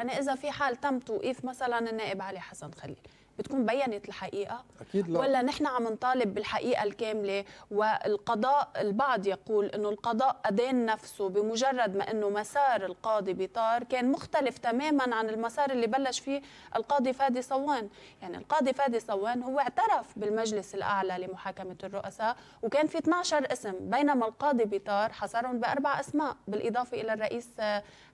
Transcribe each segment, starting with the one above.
يعني اذا في حال تم توقيف مثلا النائب علي حسن خليل بتكون بينت الحقيقه اكيد لا ولا نحن عم نطالب بالحقيقه الكامله والقضاء البعض يقول انه القضاء ادان نفسه بمجرد ما انه مسار القاضي بيطار كان مختلف تماما عن المسار اللي بلش فيه القاضي فادي صوان يعني القاضي فادي صوان هو اعترف بالمجلس الاعلى لمحاكمه الرؤساء وكان في 12 اسم بينما القاضي بيطار حصرهم باربع اسماء بالاضافه الى الرئيس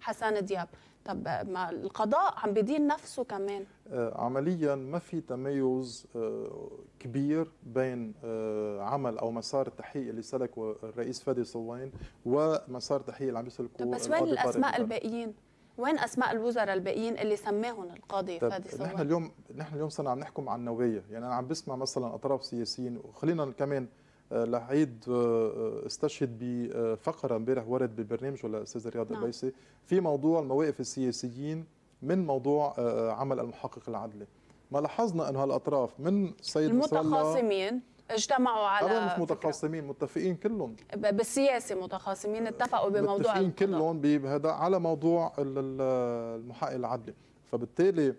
حسان دياب طب ما القضاء عم بيدين نفسه كمان آه، عمليا ما في تميز آه، كبير بين آه، عمل او مسار التحقيق اللي سلكه الرئيس فادي صوين ومسار التحقيق اللي عم يسلكه طب بس وين الاسماء الباقيين؟ وين اسماء الوزراء الباقيين اللي سماهم القاضي فادي صوين؟ نحن اليوم نحن اليوم صرنا عم نحكم عن نوايا، يعني انا عم بسمع مثلا اطراف سياسيين وخلينا كمان لعيد آه، آه، استشهد بفقره آه، امبارح ورد ببرنامجه للاستاذ رياض نعم. البيسي في موضوع المواقف السياسيين من موضوع عمل المحقق العدلي ما لاحظنا انه هالاطراف من سيد المتخاصمين اجتمعوا على مش متخاصمين متفقين كلهم بالسياسه متخاصمين اتفقوا بموضوع متفقين كلهم بهذا على موضوع المحقق العدلي فبالتالي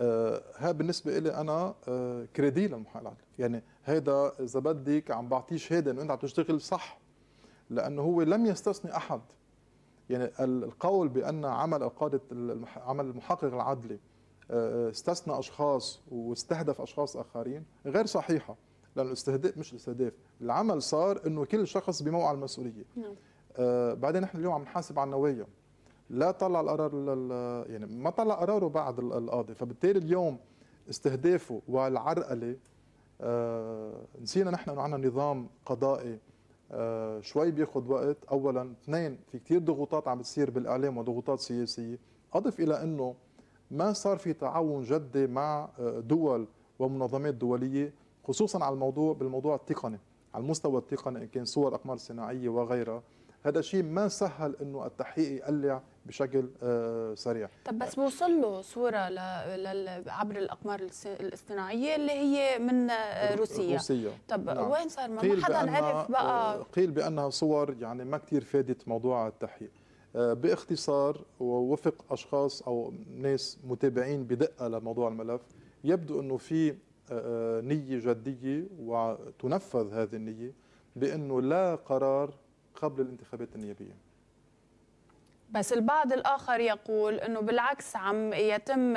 آه، ها بالنسبه لي انا آه، كريدي للمحامي العدلي يعني هذا اذا بدك عم بعطيه شهاده انه انت عم تشتغل صح لانه هو لم يستثني احد يعني القول بان عمل القادة عمل المحقق العدلي آه، استثنى اشخاص واستهدف اشخاص اخرين غير صحيحه لان الاستهداف مش الاستهداف العمل صار انه كل شخص بموقع المسؤوليه نعم. آه بعدين نحن اليوم عم نحاسب على النوايا لا طلع القرار يعني ما طلع قراره بعد القاضي فبالتالي اليوم استهدافه والعرقله آه نسينا نحن انه عندنا نظام قضائي آه شوي بياخذ وقت اولا اثنين في كثير ضغوطات عم بتصير بالاعلام وضغوطات سياسيه اضف الى انه ما صار في تعاون جدي مع آه، دول ومنظمات دوليه خصوصا على الموضوع بالموضوع التقني على المستوى التقني ان كان صور اقمار صناعيه وغيرها هذا الشيء ما سهل انه التحقيق يقلع بشكل آه، سريع طب بس بوصل له صوره ل... ل... عبر الاقمار الاصطناعيه اللي هي من آه، روسيا روسيا طب نعم. وين صار ما حدا عرف بقى آه، قيل بانها صور يعني ما كثير فادت موضوع التحقيق باختصار ووفق اشخاص او ناس متابعين بدقه لموضوع الملف يبدو انه في نيه جديه وتنفذ هذه النيه بانه لا قرار قبل الانتخابات النيابيه بس البعض الآخر يقول أنه بالعكس عم يتم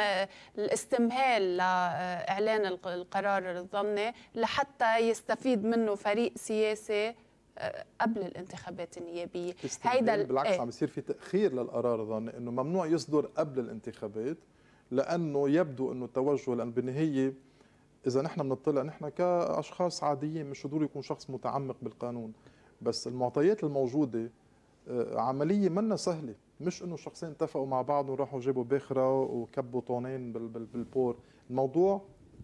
الاستمهال لإعلان القرار الضمني لحتى يستفيد منه فريق سياسي آه، قبل الانتخابات النيابية هيدا بالعكس ايه؟ عم يصير في تأخير للقرار الضمني أنه ممنوع يصدر قبل الانتخابات لأنه يبدو أنه التوجه لأن بالنهاية إذا نحن بنطلع نحن كأشخاص عاديين مش ضروري يكون شخص متعمق بالقانون بس المعطيات الموجوده آه، عمليه منا سهله مش انه شخصين اتفقوا مع بعض وراحوا جابوا باخرة وكبوا طونين بالبور الموضوع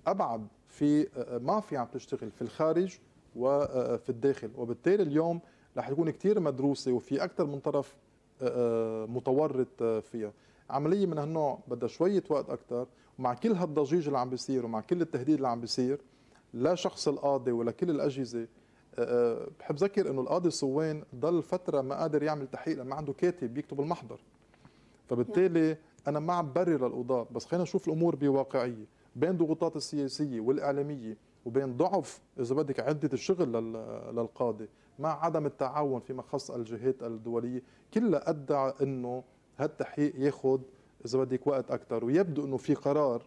ابعد في آه، مافيا عم تشتغل في الخارج وفي آه، الداخل وبالتالي اليوم رح تكون كثير مدروسه وفي اكثر من طرف متورط فيها عمليه من هالنوع بدها شويه وقت اكثر ومع كل هالضجيج اللي عم بيصير ومع كل التهديد اللي عم بيصير لا شخص القاضي ولا كل الاجهزه آه، آه، بحب ذكر انه القاضي صوين ضل فتره ما قادر يعمل تحقيق لما عنده كاتب بيكتب المحضر فبالتالي انا ما عم برر للقضاه بس خلينا نشوف الامور بواقعيه بين ضغوطات السياسيه والاعلاميه وبين ضعف اذا بدك عده الشغل للقاضي مع عدم التعاون فيما خص الجهات الدوليه كلها ادعى انه هالتحقيق ياخذ اذا بدك وقت اكثر ويبدو انه في قرار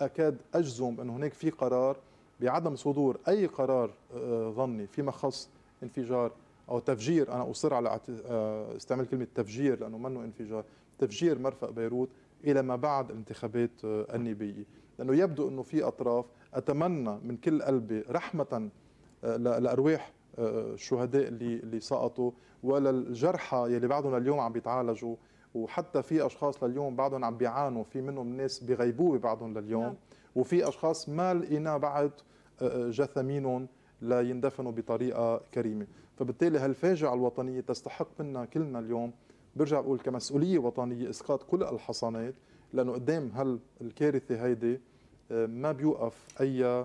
اكاد اجزم انه هناك في قرار بعدم صدور أي قرار آه، ظني فيما خص انفجار أو تفجير أنا أصر على آه، استعمال كلمة تفجير لأنه منه انفجار تفجير مرفق بيروت إلى ما بعد الانتخابات آه، النيبية لأنه يبدو أنه في أطراف أتمنى من كل قلبي رحمة لأرواح الشهداء اللي اللي سقطوا وللجرحى يلي بعدهم اليوم عم بيتعالجوا وحتى في اشخاص لليوم بعدهم عم بيعانوا في منهم ناس بغيبوبه بعدهم لليوم نعم. وفي اشخاص ما لقينا بعد آه، آه، جثامينهم ليندفنوا بطريقه كريمه فبالتالي هالفاجعه الوطنيه تستحق منا كلنا اليوم برجع بقول كمسؤوليه وطنيه اسقاط كل الحصانات لانه قدام هالكارثه الكارثه هيدي آه، ما بيوقف اي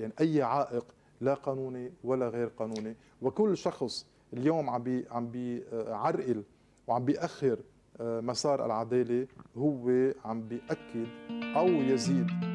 يعني اي عائق لا قانوني ولا غير قانوني وكل شخص اليوم عم عم بيعرقل وعم بيأخر آه، مسار العداله هو عم بياكد او يزيد